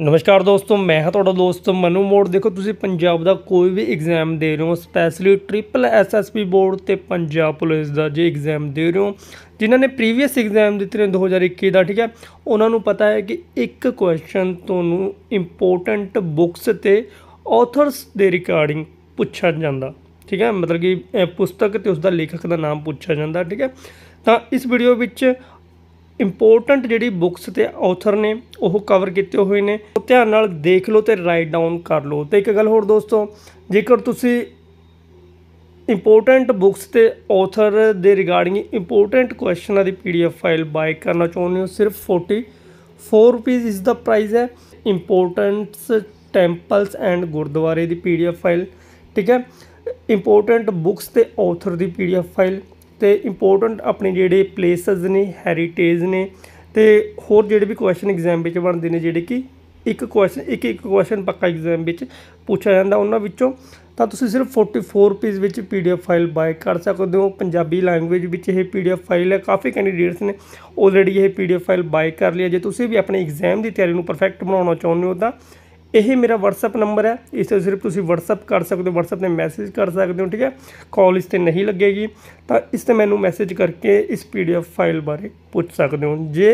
ਨਮਸਕਾਰ ਦੋਸਤੋ ਮੈਂ ਹਾਂ ਤੁਹਾਡਾ ਦੋਸਤ ਮਨੂ ਮੋੜ ਦੇਖੋ ਤੁਸੀਂ ਪੰਜਾਬ ਦਾ ਕੋਈ ਵੀ ਐਗਜ਼ਾਮ ਦੇ ਰਹੇ ਹੋ ਸਪੈਸ਼ਲੀ ਟ੍ਰਿਪਲ ਐਸਐਸਪੀ ਬੋਰਡ ਤੇ ਪੰਜਾਬ ਪੁਲਿਸ ਦਾ ਜੇ ਐਗਜ਼ਾਮ ਦੇ ਰਹੇ ਹੋ ਜਿਨ੍ਹਾਂ ਨੇ ਪ੍ਰੀਵੀਅਸ ਐਗਜ਼ਾਮ ਦਿੱਤੇ ਨੇ 2021 ਦਾ ਠੀਕ ਹੈ ਉਹਨਾਂ ਨੂੰ ਪਤਾ ਹੈ ਕਿ ਇੱਕ ਕੁਐਸਚਨ ਤੁਹਾਨੂੰ ਇੰਪੋਰਟੈਂਟ ਬੁੱਕਸ ਤੇ ਆਥਰਸ ਦੇ ਰਿਕਾਰਡਿੰਗ ਪੁੱਛਿਆ ਜਾਂਦਾ ਠੀਕ ਹੈ ਮਤਲਬ ਕਿ ਪੁਸਤਕ ਤੇ ਉਸ ਦਾ ਲੇਖਕ ਦਾ ਨਾਮ ਪੁੱਛਿਆ ਜਾਂਦਾ ਠੀਕ ਹੈ ਤਾਂ ਇਸ ਵੀਡੀਓ ਵਿੱਚ ਇੰਪੋਰਟੈਂਟ ਜਿਹੜੀ ਬੁੱਕਸ ਤੇ ਆਥਰ ਨੇ ਉਹ ਕਵਰ ਕੀਤੇ ਹੋਏ ਨੇ ਉਹ ਧਿਆਨ ਨਾਲ ਦੇਖ ਲਓ ਤੇ ਰਾਈਟ ਡਾਊਨ ਕਰ ਲਓ ਤੇ ਇੱਕ ਗੱਲ ਹੋਰ ਦੋਸਤੋ ਜੇਕਰ ਤੁਸੀਂ ਇੰਪੋਰਟੈਂਟ ਬੁੱਕਸ ਤੇ ਆਥਰ ਦੇ ਰਿਗਾਰਡਿੰਗ ਇੰਪੋਰਟੈਂਟ ਕੁਐਸਚਨਾਂ ਦੀ ਪੀਡੀਐਫ ਫਾਈਲ ਬਾਈ ਕਰਨਾ ਚਾਹੁੰਦੇ ਹੋ ਸਿਰਫ 44 ਰੁਪਏ ਇਸ ਦਾ ਪ੍ਰਾਈਸ ਹੈ ਇੰਪੋਰਟੈਂਟਸ ਟੈਂਪਲਸ ਐਂਡ ਗੁਰਦੁਆਰੇ ਦੀ ਪੀਡੀਐਫ ਫਾਈਲ ਠੀਕ ਹੈ ਇੰਪੋਰਟੈਂਟ ਬੁੱਕਸ ਤੇ ਆਥਰ ਦੀ ਪੀਡੀਐਫ ਫਾਈਲ ਤੇ ਇੰਪੋਰਟੈਂਟ ਆਪਣੇ ਜਿਹੜੇ ਪਲੇਸਸ ਨੇ ਹੈਰੀਟੇਜ ਨੇ ਤੇ ਹੋਰ ਜਿਹੜੇ ਵੀ ਕੁਐਸਚਨ ਐਗਜ਼ਾਮ ਵਿੱਚ ਬਣਦੇ ਨੇ ਜਿਹੜੇ ਕਿ ਇੱਕ ਕੁਐਸਚਨ ਇੱਕ ਇੱਕ ਕੁਐਸਚਨ ਪੱਕਾ ਐਗਜ਼ਾਮ ਵਿੱਚ ਪੁੱਛਿਆ ਜਾਂਦਾ ਉਹਨਾਂ ਵਿੱਚੋਂ ਤਾਂ ਤੁਸੀਂ ਸਿਰਫ 44 ਰੁਪਏ ਵਿੱਚ ਪੀਡੀਐਫ ਫਾਈਲ ਬਾਏ ਕਰ ਸਕਦੇ ਹੋ ਪੰਜਾਬੀ ਲੈਂਗੁਏਜ ਵਿੱਚ ਇਹ ਪੀਡੀਐਫ ਫਾਈਲ ਹੈ ਕਾਫੀ ਕੈਂਡੀਡੇਟਸ ਨੇ ਆਲਰੇਡੀ ਇਹ ਪੀਡੀਐਫ ਫਾਈਲ ਬਾਏ ਕਰ ਲਈ ਜੇ ਤੁਸੀਂ ਵੀ ਆਪਣੇ ਐਗਜ਼ਾਮ ਦੀ ਤਿਆਰੀ ਨੂੰ ਪਰਫੈਕਟ ਬਣਾਉਣਾ ਚਾਹੁੰਦੇ ਹੋ ਤਾਂ ਇਹ ਮੇਰਾ WhatsApp ਨੰਬਰ ਹੈ ਇਸ ਤੇ ਸਿਰਫ ਤੁਸੀਂ WhatsApp ਕਰ ਸਕਦੇ ਹੋ WhatsApp ਤੇ ਮੈਸੇਜ ਕਰ ਸਕਦੇ ਹੋ ਠੀਕ ਹੈ ਕਾਲ ਇਸ ਤੇ ਨਹੀਂ ਲੱਗੇਗੀ ਤਾਂ ਇਸ ਤੇ ਮੈਨੂੰ ਮੈਸੇਜ ਕਰਕੇ ਇਸ PDF ਫਾਈਲ ਬਾਰੇ ਪੁੱਛ ਸਕਦੇ ਹੋ ਜੇ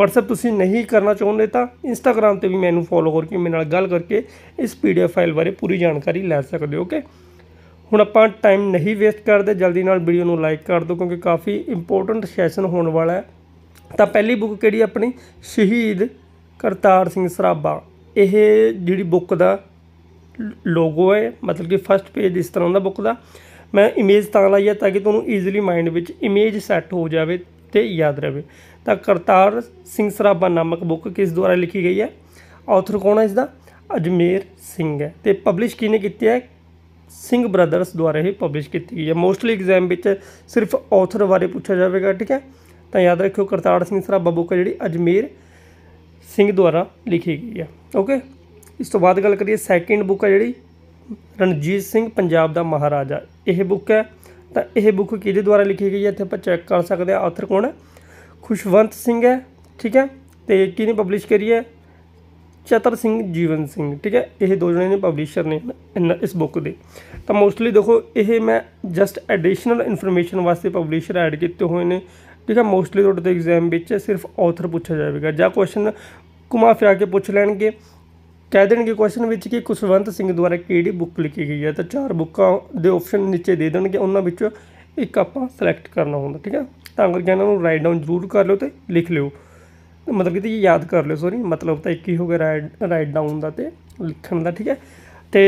WhatsApp ਤੁਸੀਂ ਨਹੀਂ ਕਰਨਾ ਚਾਹੁੰਦੇ ਤਾਂ Instagram ਤੇ ਵੀ ਮੈਨੂੰ ਫੋਲੋ ਕਰਕੇ ਮੇਰੇ ਨਾਲ ਗੱਲ ਕਰਕੇ ਇਸ PDF ਫਾਈਲ ਬਾਰੇ ਪੂਰੀ ਜਾਣਕਾਰੀ ਲੈ ਸਕਦੇ ਹੋ ਓਕੇ ਹੁਣ ਆਪਾਂ ਟਾਈਮ ਨਹੀਂ ਵੇਸਟ ਕਰਦੇ ਜਲਦੀ ਨਾਲ ਵੀਡੀਓ ਨੂੰ ਲਾਈਕ ਕਰ ਦਿਓ ਕਿਉਂਕਿ ਕਾਫੀ ਇੰਪੋਰਟੈਂਟ ਸੈਸ਼ਨ ਹੋਣ ਵਾਲਾ ਹੈ ਤਾਂ ਪਹਿਲੀ ਬੁੱਕ ਕਿਹੜੀ ਆਪਣੀ ਸ਼ਹੀਦ ਕਰਤਾਰ ਸਿੰਘ ਸਰਾਭਾ ਇਹ ਜਿਹੜੀ ਬੁੱਕ ਦਾ ਲੋਗੋ ਹੈ ਮਤਲਬ ਕਿ ਫਰਸਟ ਪੇਜ ਇਸ ਤਰ੍ਹਾਂ ਦਾ ਬੁੱਕ ਦਾ ਮੈਂ ਇਮੇਜ ਤਾਂ ਲਾਈ ਹੈ ਤਾਂ ਕਿ ਤੁਹਾਨੂੰ ਈਜ਼ੀਲੀ ਮਾਈਂਡ ਵਿੱਚ ਇਮੇਜ ਸੈੱਟ ਹੋ ਜਾਵੇ ਤੇ ਯਾਦ ਰਹੇ ਤਾਂ ਕਰਤਾਰ ਸਿੰਘ ਸਰਾਭਾ ਨਾਮਕ ਬੁੱਕ ਕਿਸ ਦੁਆਰਾ ਲਿਖੀ ਗਈ ਹੈ ਆਥਰ ਕੌਣ ਹੈ ਇਸ ਦਾ ਅਜਮੇਰ ਸਿੰਘ ਹੈ ਤੇ ਪਬਲਿਸ਼ ਕਿਨੇ ਕੀਤੀ ਹੈ ਸਿੰਘ ਬ੍ਰਦਰਸ ਦੁਆਰਾ ਇਹ ਪਬਲਿਸ਼ ਕੀਤੀ ਗਈ ਹੈ ਮੋਸਟਲੀ ਐਗਜ਼ਾਮ ਵਿੱਚ ਸਿਰਫ ਆਥਰ ਬਾਰੇ ਪੁੱਛਿਆ ਜਾਵੇਗਾ ਠੀਕ ਹੈ ਤਾਂ ਯਾਦ ਰੱਖਿਓ ਕਰਤਾਰ ਸਿੰਘ ਸਰਾਭਾ ਬੁੱਕ ਜਿਹੜੀ ਅਜਮੇਰ ਸਿੰਘ ਦੁਆਰਾ ਲਿਖੀ ਗਈ ਹੈ ਓਕੇ ਇਸ ਤੋਂ ਬਾਅਦ ਗੱਲ ਕਰੀਏ ਸੈਕਿੰਡ ਬੁੱਕ ਹੈ ਜਿਹੜੀ ਰਣਜੀਤ ਸਿੰਘ ਪੰਜਾਬ ਦਾ ਮਹਾਰਾਜਾ ਇਹ ਬੁੱਕ ਹੈ ਤਾਂ ਇਹ ਬੁੱਕ ਕਿਹਦੇ ਦੁਆਰਾ ਲਿਖੀ ਗਈ ਹੈ ਇੱਥੇ ਆਪਾਂ ਚੈੱਕ ਕਰ ਸਕਦੇ ਆ ਆਥਰ ਕੌਣ ਹੈ ਖੁਸ਼ਵੰਤ ਸਿੰਘ ਹੈ ਠੀਕ ਹੈ ਤੇ ਕਿਹਨੇ ਪਬਲਿਸ਼ ਕਰੀ ਹੈ ਚਤਰ ਸਿੰਘ ਜੀਵਨ ਸਿੰਘ ਠੀਕ ਹੈ ਇਹ ਦੋ ਜਣੇ ਨੇ ਪਬਲਿਸ਼ਰ ਨੇ ਇਸ ਬੁੱਕ ਦੇ ਤਾਂ ਮੋਸਟਲੀ ਦੇਖੋ ਇਹ ਮੈਂ ਜਸਟ ਐਡੀਸ਼ਨਲ ਇਨਫੋਰਮੇਸ਼ਨ ਵਾਸਤੇ ਪਬਲਿਸ਼ਰ ਐਡ ਕੀਤੇ ਹੋਏ ਨੇ ਠੀਕ ਹੈ ਮੋਸਟਲੀ ਤੁਹਾਡੇ ਤੋਂ ਐਗਜ਼ਾਮ ਵਿੱਚ ਸਿਰਫ ਆਥਰ ਪੁੱਛਿਆ ਜਾਵੇਗਾ ਜਾਂ ਕੁਐਸਚਨ ਘੁਮਾ ਫਿਰਾ ਕੇ ਪੁੱਛ ਲੈਣਗੇ ਕਹਿ ਦੇਣਗੇ ਕੁਐਸਚਨ ਵਿੱਚ ਕਿ ਕੁਸ਼ਵੰਤ ਸਿੰਘ ਦੁਆਰਾ ਕਿਹੜੀ ਬੁੱਕ ਲਿਖੀ ਗਈ ਹੈ ਤਾਂ ਚਾਰ ਬੁੱਕਾਂ ਦੇ ਆਪਸ਼ਨ ਨੀਚੇ ਦੇ ਦੇਣਗੇ ਉਹਨਾਂ ਵਿੱਚੋਂ ਇੱਕ ਆਪਾਂ ਸਿਲੈਕਟ ਕਰਨਾ ਹੁੰਦਾ ਠੀਕ ਹੈ ਤਾਂ ਅਗਰ ਜਾਨਾਂ ਨੂੰ ਰਾਈਟ ਡਾਊਨ ਜ਼ਰੂਰ ਕਰ ਲਿਓ ਤੇ ਲਿਖ ਲਿਓ ਮਤਲਬ ਕਿ ਯਾਦ ਕਰ ਲਿਓ ਸੋਰੀ ਮਤਲਬ ਤਾਂ ਇੱਕ ਹੀ ਹੋ ਗਿਆ ਰਾਈਟ ਰਾਈਟ ਡਾਊਨ ਦਾ ਤੇ ਲਿਖਣ ਦਾ ਠੀਕ ਹੈ ਤੇ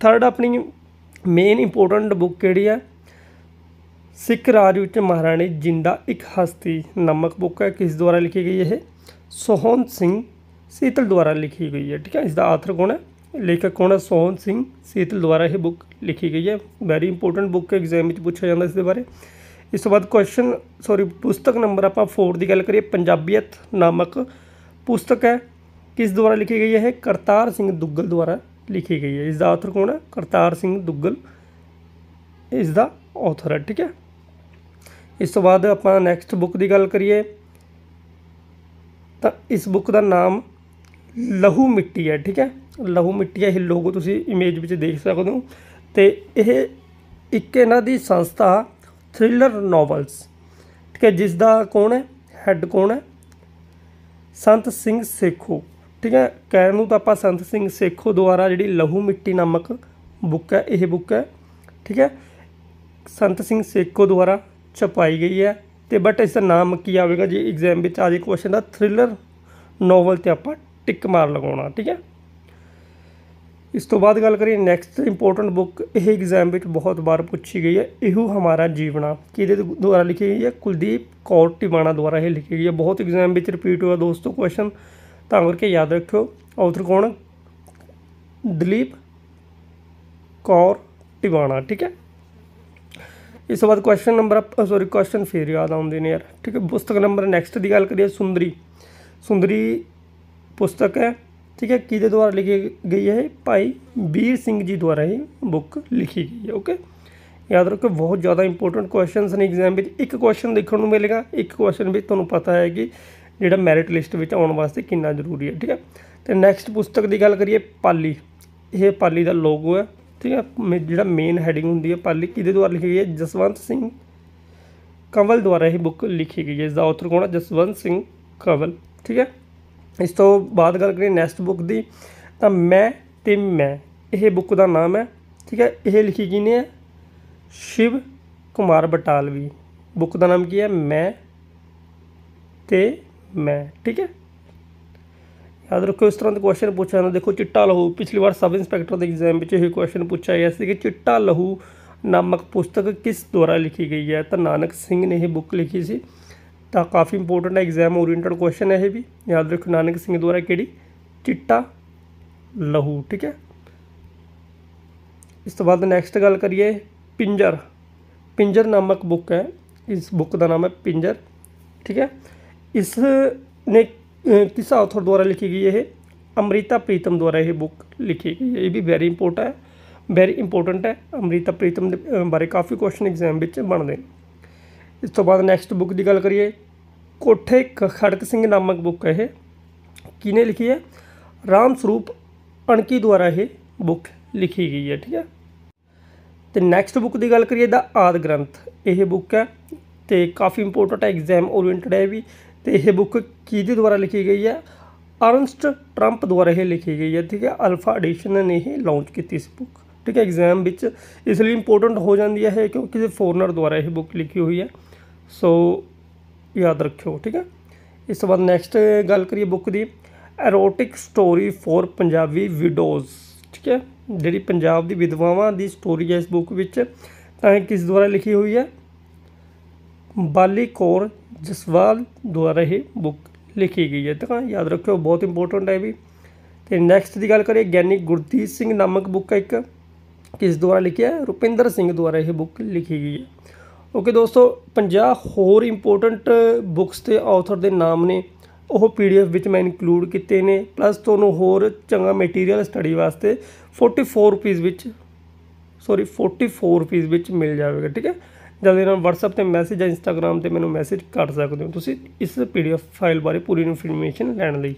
ਥਰਡ ਆਪਣੀ ਮੇਨ ਇੰਪੋਰਟੈਂਟ ਬੁੱਕ ਕਿਹੜੀ ਹੈ ਸਿੱਖ ਰਾਜ ਵਿੱਚ ਮਹਾਰਾਣੀ ਜਿੰਦਾ ਇੱਕ ਹਸਤੀ ਨਮਕ ਬੁੱਕ ਹੈ ਕਿਸ ਦੁਆਰਾ ਲਿਖੀ ਗਈ ਹੈ ਸੋਹਨ ਸਿੰਘ ਸੀਤਲ ਦੁਆਰਾ ਲਿਖੀ ਗਈ ਹੈ ਠੀਕ ਹੈ ਇਸ ਦਾ ਆਥਰ ਕੌਣ ਹੈ ਲੇਖਕ ਕੌਣ ਹੈ ਸੋਹਨ ਸਿੰਘ ਸੀਤਲ ਦੁਆਰਾ ਇਹ ਬੁੱਕ ਲਿਖੀ ਗਈ ਹੈ ਵੈਰੀ ਇੰਪੋਰਟੈਂਟ ਬੁੱਕ ਐਗਜ਼ਾਮ ਵਿੱਚ ਪੁੱਛਿਆ ਜਾਂਦਾ ਇਸ ਦੇ ਬਾਰੇ ਇਸ ਤੋਂ ਬਾਅਦ ਕੁਐਸਚਨ ਸੌਰੀ ਪੁਸਤਕ ਨੰਬਰ ਆਪਾਂ 4 ਦੀ ਗੱਲ ਕਰੀਏ ਪੰਜਾਬੀਅਤ ਨਾਮਕ ਪੁਸਤਕ ਹੈ ਕਿਸ ਦੁਆਰਾ ਲਿਖੀ ਗਈ ਹੈ ਕਰਤਾਰ ਸਿੰਘ ਦੁੱਗਲ ਦੁਆਰਾ ਲਿਖੀ ਗਈ ਹੈ ਇਸ ਦਾ ਆਥਰ ਕੌਣ ਹੈ ਕਰਤਾਰ ਸਿੰਘ ਦੁੱਗਲ ਇਸ ਦਾ ਆਥਰ ਹੈ ਠੀਕ ਹੈ ਇਸ ਤੋਂ ਬਾਅਦ ਆਪਾਂ ਨੈਕਸਟ ਬੁੱਕ ਦੀ ਗੱਲ ਕਰੀਏ ਤਾਂ ਇਸ ਬੁੱਕ ਦਾ ਨਾਮ ਲਹੂ ਮਿੱਟੀ ਹੈ ਠੀਕ ਹੈ ਲਹੂ ਮਿੱਟੀ ਹੈ ਇਹ ਲੋਗੋ ਤੁਸੀਂ ਇਮੇਜ ਵਿੱਚ ਦੇਖ ਸਕਦੇ ਹੋ ਤੇ ਇਹ ਇੱਕ ਇਹਨਾਂ ਦੀ ਸੰਸਥਾ ਥ੍ਰਿਲਰ ਨੋਵਲਸ ਠੀਕ ਹੈ ਜਿਸ ਦਾ ਕੌਣ ਹੈ ਹੈੱਡ ਕੌਣ ਹੈ ਸੰਤ ਸਿੰਘ ਸੇਖੋ ਠੀਕ ਹੈ ਕਹਿਣ ਨੂੰ ਤਾਂ ਆਪਾਂ ਸੰਤ ਸਿੰਘ ਸੇਖੋ ਦੁਆਰਾ ਜਿਹੜੀ ਲਹੂ ਮਿੱਟੀ ਨਾਮਕ ਬੁੱਕ ਹੈ ਇਹ ਬੁੱਕ ਹੈ ਠੀਕ ਹੈ ਸੰਤ ਸਿੰਘ ਸੇਖੋ ਦੁਆਰਾ ਛਪਾਈ ਗਈ ਹੈ ਤੇ ਬਟ ਇਸ ਦਾ ਨਾਮ ਕੀ ਆਵੇਗਾ ਜੀ ਐਗਜ਼ਾਮ ਵਿੱਚ ਆ ਜੇ ਕੁਐਸਚਨ ਦਾ ਥ੍ਰਿਲਰ ਨੋਵਲ ਤੇ ਆਪਾਂ ਟਿਕ ਮਾਰ ਲਗਾਉਣਾ ਠੀਕ ਹੈ ਇਸ ਤੋਂ ਬਾਅਦ ਗੱਲ ਕਰੀਏ ਨੈਕਸਟ ਇੰਪੋਰਟੈਂਟ ਬੁੱਕ ਇਹ ਐਗਜ਼ਾਮ ਵਿੱਚ ਬਹੁਤ ਵਾਰ ਪੁੱਛੀ ਗਈ ਹੈ ਇਹੋ ਹਮਾਰਾ ਜੀਵਨਾ ਕਿਹਦੇ ਦੁਆਰਾ ਲਿਖੀ ਗਈ ਹੈ ਕੁਲਦੀਪ ਕੌਰ ਟਿਵਾਣਾ ਦੁਆਰਾ ਇਹ ਲਿਖੀ ਗਈ ਹੈ ਬਹੁਤ ਐਗਜ਼ਾਮ ਵਿੱਚ ਰਿਪੀਟ ਹੋਇਆ ਦੋਸਤੋ ਕੁਐਸਚਨ ਤਾਂ ਕਰਕੇ ਯਾਦ ਰੱਖਿਓ ਆਥਰ ਕੌਣ ਦਲੀਪ ਕੌਰ ਟਿਵਾਣਾ ਠੀਕ ਹੈ ਇਸ ਤੋਂ ਬਾਅਦ ਕੁਐਸਚਨ ਨੰਬਰ ਸੌਰੀ ਕੁਐਸਚਨ ਫੇਰ ਯਾਦ ਆਉਂਦੇ ਨੇ ਯਾਰ ਠੀਕ ਹੈ ਪੁਸਤਕ ਨੰਬਰ ਨੈਕਸਟ ਦੀ ਗੱਲ ਕਰੀਏ ਸੁੰਦਰੀ ਸੁੰਦਰੀ ਪੁਸਤਕ ਹੈ ਠੀਕ ਹੈ ਕਿਹਦੇ ਦੁਆਰਾ ਲਿਖੀ ਗਈ ਹੈ ਭਾਈ ਵੀਰ ਸਿੰਘ ਜੀ ਦੁਆਰਾ ਹੀ ਬੁੱਕ ਲਿਖੀ ਗਈ ਹੈ ਓਕੇ ਯਾਦ ਰੱਖੋ ਬਹੁਤ ਜ਼ਿਆਦਾ ਇੰਪੋਰਟੈਂਟ ਕੁਐਸਚਨਸ ਨੇ ਐਗਜ਼ਾਮ ਵਿੱਚ ਇੱਕ ਕੁਐਸਚਨ ਦੇਖਣ ਨੂੰ ਮਿਲੇਗਾ ਇੱਕ ਕੁਐਸਚਨ ਵਿੱਚ ਤੁਹਾਨੂੰ ਪਤਾ ਹੈ ਕਿ ਜਿਹੜਾ ਮੈਰਿਟ ਲਿਸਟ ਵਿੱਚ ਆਉਣ ਵਾਸਤੇ ਕਿੰਨਾ ਜ਼ਰੂਰੀ ਹੈ ਠੀਕ ਹੈ ਤੇ ਨੈਕਸਟ ਪੁਸਤਕ ਦੀ ਗੱਲ ਕਰੀਏ ਪਾਲੀ ਇਹ ਪਾਲੀ ਦਾ ਲੋਗੋ ਹੈ ਠੀਕ ਹੈ ਜਿਹੜਾ ਮੇਨ ਹੈਡਿੰਗ ਹੁੰਦੀ ਹੈ ਪਾਲੀ ਕਿਹਦੇ ਦੁਆਰਾ ਲਿਖੀ ਗਈ ਹੈ ਜਸਵੰਤ ਸਿੰਘ ਕਵਲ ਦੁਆਰਾ ਇਹ ਬੁੱਕ ਲਿਖੀ ਗਈ ਹੈ ਇਸ ਦਾ ਆਥਰ ਕੋਣ ਹੈ ਜਸਵੰਤ ਸਿੰਘ ਕਵਲ ਠੀਕ ਹੈ ਇਸ ਤੋਂ ਬਾਅਦ ਗੱਲ ਕਰੀਏ ਨੈਕਸਟ ਬੁੱਕ ਦੀ ਤਾਂ ਮੈਂ ਤੇ ਮੈਂ ਇਹ ਬੁੱਕ ਦਾ ਨਾਮ ਹੈ ਠੀਕ ਹੈ ਇਹ ਲਿਖੀ ਗਈ ਨੇ ਸ਼ਿਵ ਕੁਮਾਰ ਬਟਾਲਵੀ ਬੁੱਕ ਦਾ ਨਾਮ ਕੀ ਹੈ ਮੈਂ ਤੇ ਮੈਂ ਠੀਕ ਹੈ ਯਾਦ ਰੱਖੋ ਇਸ ਤਰ੍ਹਾਂ ਦੇ ਕੁਐਸਚਨ ਪੁੱਛਿਆ ਨਾ ਦੇਖੋ ਚਿੱਟਾ ਲਹੂ ਪਿਛਲੀ ਵਾਰ ਸਬ ਇੰਸਪੈਕਟਰ ਦੇ ਐਗਜ਼ਾਮ ਵਿੱਚ ਇਹ ਕੁਐਸਚਨ ਪੁੱਛਿਆ ਗਿਆ ਸੀ ਕਿ ਚਿੱਟਾ ਲਹੂ ਨਾਮਕ ਪੁਸਤਕ ਕਿਸ ਦੁਆਰਾ ਲਿਖੀ ਗਈ ਹੈ ਤਾਂ ਨਾਨਕ ਸਿੰਘ ਨੇ ਇਹ ਬੁੱਕ ਲਿਖੀ ਸੀ ਤਾਂ ਕਾਫੀ ਇੰਪੋਰਟੈਂਟ ਐਗਜ਼ਾਮ ਓਰੀਐਂਟਡ ਕੁਐਸਚਨ ਹੈ ਇਹ ਵੀ ਯਾਦ ਰੱਖੋ ਨਾਨਕ ਸਿੰਘ ਦੁਆਰਾ ਕਿਹੜੀ ਚਿੱਟਾ ਲਹੂ ਠੀਕ ਹੈ ਇਸ ਤੋਂ ਬਾਅਦ ਨੈਕਸਟ ਗੱਲ ਕਰੀਏ ਪਿੰਜਰ ਪਿੰਜਰ ਨਾਮਕ ਬੁੱਕ ਹੈ ਇਸ ਬੁੱਕ ਦਾ ਨਾਮ ਹੈ ਪਿੰਜਰ ਠੀਕ ਹੈ ਇਸ ਨੇ किस ਆਥਰ ਦੁਆਰਾ ਲਿਖੀ ਗਈ है ਅਮ੍ਰਿਤਾ ਪ੍ਰੀਤਮ ਦੁਆਰਾ ਇਹ ਬੁੱਕ ਲਿਖੀ ਗਈ है ये भी ਵੈਰੀ ਇੰਪੋਰਟ ਹੈ ਵੈਰੀ ਇੰਪੋਰਟੈਂਟ ਹੈ ਅਮ੍ਰਿਤਾ ਪ੍ਰੀਤਮ ਦੇ ਬਾਰੇ ਕਾਫੀ ਕੁਐਸਚਨ ਐਗਜ਼ਾਮ ਵਿੱਚ ਬਣਦੇ ਇਸ ਤੋਂ ਬਾਅਦ ਨੈਕਸਟ ਬੁੱਕ ਦੀ ਗੱਲ ਕਰੀਏ ਕੋਠੇ ਖੜਕ ਸਿੰਘ ਨਾਮਕ ਬੁੱਕ ਹੈ ਇਹ ਕਿਨੇ ਲਿਖੀ ਹੈ ਰਾਮ ਸਰੂਪ ਅਣਕੀ ਦੁਆਰਾ ਇਹ ਬੁੱਕ ਲਿਖੀ ਗਈ ਹੈ ਠੀਕ ਹੈ ਤੇ ਨੈਕਸਟ ਬੁੱਕ ਦੀ ਗੱਲ ਕਰੀਏ ਦਾ ਆਦ ਗ੍ਰੰਥ ਇਹ ਬੁੱਕ ਹੈ ਤੇ ਕਾਫੀ ਇੰਪੋਰਟੈਂਟ ਐਗਜ਼ਾਮ ਓਰੀਐਂਟਡ ਹੈ ਵੀ ਤੇ ਇਹ ਬੁੱਕ ਕਿਹਦੇ ਦੁਆਰਾ ਲਿਖੀ ਗਈ ਹੈ ਅਰਨਸਟ ਟਰੰਪ ਦੁਆਰਾ ਇਹ ਲਿਖੀ ਗਈ ਹੈ ਠੀਕ ਹੈ ਅਲਫਾ ਐਡੀਸ਼ਨ ਨੇ ਇਹ ਲਾਂਚ ਕੀਤੀ ਸੀ ਬੁੱਕ ਠੀਕ ਹੈ ਐਗਜ਼ਾਮ ਵਿੱਚ ਇਸ ਲਈ ਇੰਪੋਰਟੈਂਟ ਹੋ ਜਾਂਦੀ ਹੈ ਕਿਉਂਕਿ ਕਿਸੇ ਫੋਰਨਰ ਦੁਆਰਾ ਇਹ ਬੁੱਕ ਲਿਖੀ ਹੋਈ ਹੈ ਸੋ ਯਾਦ ਰੱਖਿਓ ਠੀਕ ਹੈ ਇਸ ਤੋਂ ਬਾਅਦ ਨੈਕਸਟ ਗੱਲ ਕਰੀਏ ਬੁੱਕ ਦੀ erotic story for Punjabi widows ਠੀਕ ਹੈ ਜਿਹੜੀ ਪੰਜਾਬ ਦੀ ਵਿਧਵਾਵਾਂ ਦੀ ਸਟੋਰੀ ਹੈ ਇਸ ਬੁੱਕ ਵਿੱਚ ਤਾਂ ਕਿਸ ਦੁਆਰਾ ਲਿਖੀ ਹੋਈ ਹੈ ਬਾਲੀ ਕੋਰ ਜਸਵਾਲ ਦੁਆਰਾ ਹੀ ਬੁੱਕ ਲਿਖੀ ਗਈ ਹੈ ਤਾਂ ਯਾਦ ਰੱਖਿਓ ਬਹੁਤ ਇੰਪੋਰਟੈਂਟ ਹੈ ਵੀ ਤੇ ਨੈਕਸਟ ਦੀ ਗੱਲ ਕਰੀਏ ਗਿਆਨੀ ਗੁਰਦੀਪ ਸਿੰਘ ਨਾਮਕ ਬੁੱਕ ਹੈ ਇੱਕ ਕਿਸ ਦੁਆਰਾ ਲਿਖਿਆ ਰੁਪਿੰਦਰ ਸਿੰਘ ਦੁਆਰਾ ਇਹ ਬੁੱਕ ਲਿਖੀ ਗਈ ਹੈ ਓਕੇ ਦੋਸਤੋ 50 ਹੋਰ ਇੰਪੋਰਟੈਂਟ ਬੁੱਕਸ ਤੇ ਆਥਰ ਦੇ ਨਾਮ ਨੇ ਉਹ ਪੀਡੀਐਫ ਵਿੱਚ ਮੈਂ ਇਨਕਲੂਡ ਕੀਤੇ ਨੇ ਪਲੱਸ ਤੁਹਾਨੂੰ ਹੋਰ ਚੰਗਾ ਮਟੀਰੀਅਲ ਸਟੱਡੀ ਵਾਸਤੇ 44 ਰੁਪਏ ਵਿੱਚ ਸੌਰੀ 44 ਰੁਪਏ ਵਿੱਚ ਮਿਲ ਜਾਵੇਗਾ ਠੀਕ ਹੈ ਜਲਦੀ ਨਾਲ WhatsApp ਤੇ ਮੈਸੇਜ ਜਾਂ Instagram ਤੇ ਮੈਨੂੰ ਮੈਸੇਜ ਕਰ ਸਕਦੇ ਹੋ ਤੁਸੀਂ ਇਸ PDF ਫਾਈਲ ਬਾਰੇ ਪੂਰੀ ਇਨਫੋਰਮੇਸ਼ਨ ਲੈਣ ਲਈ